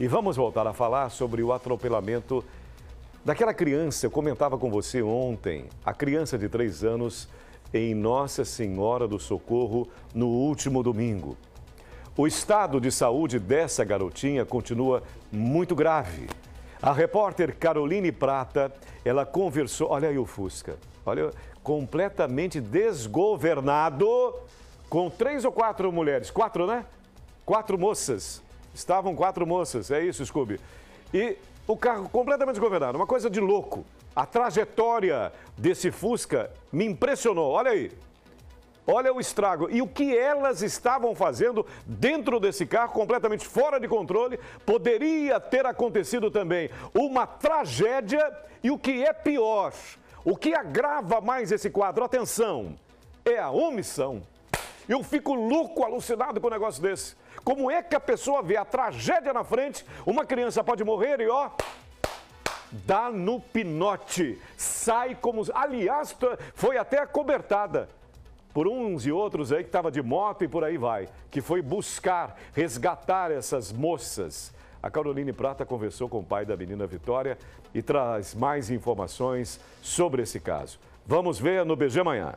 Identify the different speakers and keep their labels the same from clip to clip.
Speaker 1: E vamos voltar a falar sobre o atropelamento daquela criança. Eu comentava com você ontem, a criança de 3 anos em Nossa Senhora do Socorro no último domingo. O estado de saúde dessa garotinha continua muito grave. A repórter Caroline Prata, ela conversou, olha aí o Fusca, olha, completamente desgovernado, com três ou quatro mulheres, quatro, né? Quatro moças Estavam quatro moças, é isso, Scooby. E o carro completamente governado, uma coisa de louco. A trajetória desse Fusca me impressionou. Olha aí. Olha o estrago. E o que elas estavam fazendo dentro desse carro, completamente fora de controle, poderia ter acontecido também. Uma tragédia e o que é pior, o que agrava mais esse quadro, atenção, é a omissão. Eu fico louco, alucinado com um negócio desse. Como é que a pessoa vê a tragédia na frente, uma criança pode morrer e ó, dá no pinote, sai como. Aliás, foi até acobertada por uns e outros aí que estava de moto e por aí vai, que foi buscar, resgatar essas moças. A Caroline Prata conversou com o pai da menina Vitória e traz mais informações sobre esse caso. Vamos ver no BG amanhã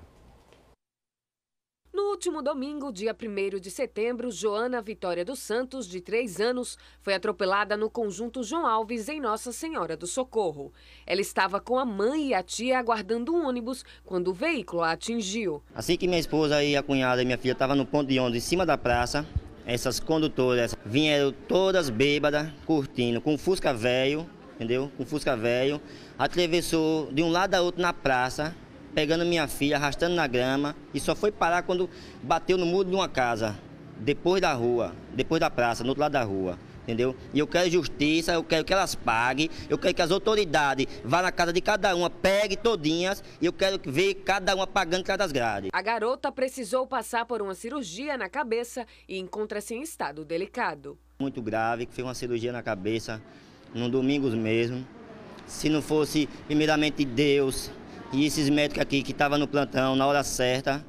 Speaker 2: último domingo, dia 1 de setembro, Joana Vitória dos Santos, de 3 anos, foi atropelada no conjunto João Alves em Nossa Senhora do Socorro. Ela estava com a mãe e a tia aguardando um ônibus quando o veículo a atingiu.
Speaker 3: Assim que minha esposa e a cunhada e minha filha estavam no ponto de ônibus em cima da praça, essas condutoras vieram todas bêbadas, curtindo, com Fusca velho, entendeu? Com Fusca velho, atravessou de um lado a outro na praça pegando minha filha, arrastando na grama e só foi parar quando bateu no muro de uma casa, depois da rua, depois da praça, no outro lado da rua. Entendeu? E eu quero justiça, eu quero que elas paguem, eu quero que as autoridades vá na casa de cada uma, pegue todinhas e eu quero ver cada uma pagando cada das grades. A
Speaker 2: garota precisou passar por uma cirurgia na cabeça e encontra-se em estado delicado.
Speaker 3: Muito grave, que foi uma cirurgia na cabeça, num domingo mesmo. Se não fosse primeiramente Deus, e esses médicos aqui que estavam no plantão na hora certa,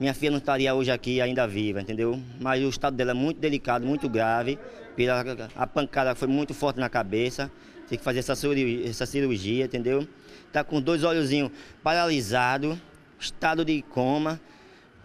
Speaker 3: minha filha não estaria hoje aqui ainda viva, entendeu? Mas o estado dela é muito delicado, muito grave. Pela, a pancada foi muito forte na cabeça. Tem que fazer essa cirurgia, essa cirurgia entendeu? Está com dois olhos paralisados, estado de coma.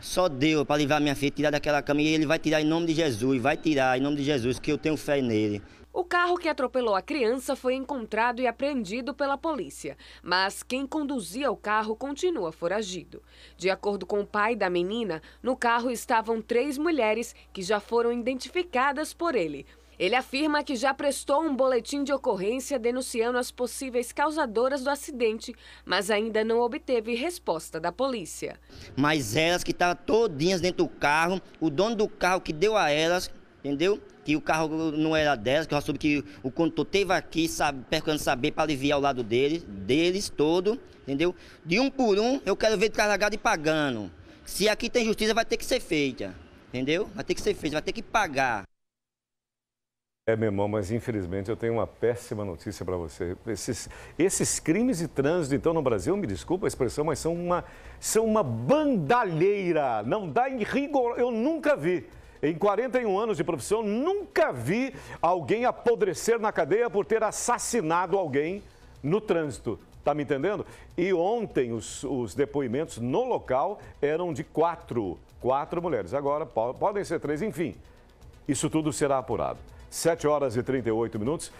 Speaker 3: Só Deus para livrar minha filha, tirar daquela cama. E ele vai tirar em nome de Jesus, vai tirar em nome de Jesus, que eu tenho fé nele.
Speaker 2: O carro que atropelou a criança foi encontrado e apreendido pela polícia, mas quem conduzia o carro continua foragido. De acordo com o pai da menina, no carro estavam três mulheres que já foram identificadas por ele. Ele afirma que já prestou um boletim de ocorrência denunciando as possíveis causadoras do acidente, mas ainda não obteve resposta da polícia.
Speaker 3: Mas elas que estavam tá todinhas dentro do carro, o dono do carro que deu a elas, entendeu? Que o carro não era delas, que eu soube que o condutor teve aqui, sabe, saber para aliviar o lado deles, deles todo, entendeu? De um por um, eu quero ver carregado e pagando. Se aqui tem justiça, vai ter que ser feita, entendeu? Vai ter que ser feita, vai ter que pagar.
Speaker 1: É, meu irmão, mas infelizmente eu tenho uma péssima notícia para você. Esses, esses crimes de trânsito, então, no Brasil, me desculpa a expressão, mas são uma, são uma bandalheira. Não dá em rigor. Eu nunca vi. Em 41 anos de profissão, nunca vi alguém apodrecer na cadeia por ter assassinado alguém no trânsito. Tá me entendendo? E ontem os, os, depoimentos no local eram de quatro, quatro mulheres. Agora podem ser três, enfim. Isso tudo será apurado. 7 horas e 38 minutos.